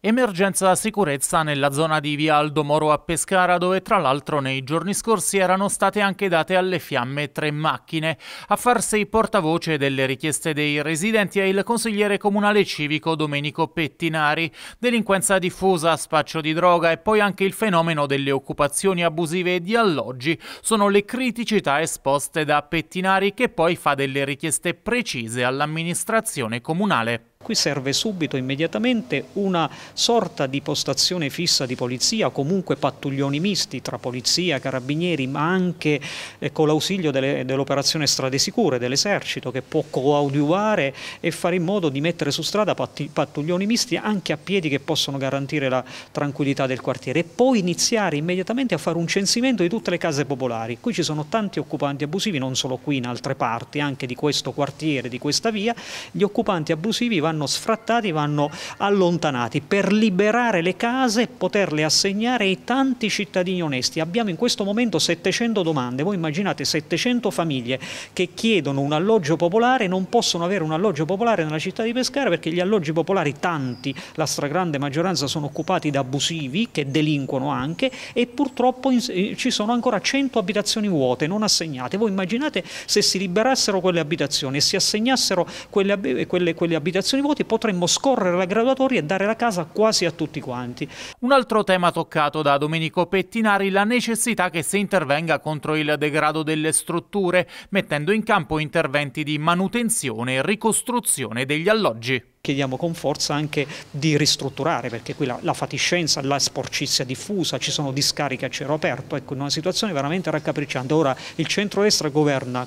Emergenza sicurezza nella zona di via Aldo Moro a Pescara dove tra l'altro nei giorni scorsi erano state anche date alle fiamme tre macchine. A farsi portavoce delle richieste dei residenti è il consigliere comunale civico Domenico Pettinari. Delinquenza diffusa, spaccio di droga e poi anche il fenomeno delle occupazioni abusive di alloggi sono le criticità esposte da Pettinari che poi fa delle richieste precise all'amministrazione comunale. Qui serve subito, immediatamente, una sorta di postazione fissa di polizia, comunque pattuglioni misti tra polizia, carabinieri, ma anche eh, con l'ausilio dell'operazione dell strade sicure dell'esercito che può coadiuvare e fare in modo di mettere su strada pattuglioni misti anche a piedi che possono garantire la tranquillità del quartiere e poi iniziare immediatamente a fare un censimento di tutte le case popolari. Qui ci sono tanti occupanti abusivi, non solo qui, in altre parti, anche di questo quartiere, di questa via, gli occupanti abusivi vanno vanno sfrattati, vanno allontanati per liberare le case e poterle assegnare ai tanti cittadini onesti. Abbiamo in questo momento 700 domande, voi immaginate 700 famiglie che chiedono un alloggio popolare, non possono avere un alloggio popolare nella città di Pescara perché gli alloggi popolari tanti, la stragrande maggioranza sono occupati da abusivi che delinquono anche e purtroppo eh, ci sono ancora 100 abitazioni vuote non assegnate. Voi immaginate se si liberassero quelle abitazioni e si assegnassero quelle, quelle, quelle abitazioni di voti potremmo scorrere la graduatoria e dare la casa quasi a tutti quanti. Un altro tema toccato da Domenico Pettinari, la necessità che si intervenga contro il degrado delle strutture, mettendo in campo interventi di manutenzione e ricostruzione degli alloggi chiediamo con forza anche di ristrutturare perché qui la, la fatiscenza, la sporcizia diffusa, ci sono discariche a cielo aperto, ecco una situazione veramente raccapricciante. Ora il centro-destra governa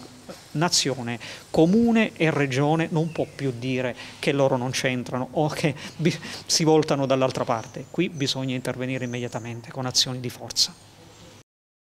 nazione, comune e regione non può più dire che loro non c'entrano o che si voltano dall'altra parte. Qui bisogna intervenire immediatamente con azioni di forza.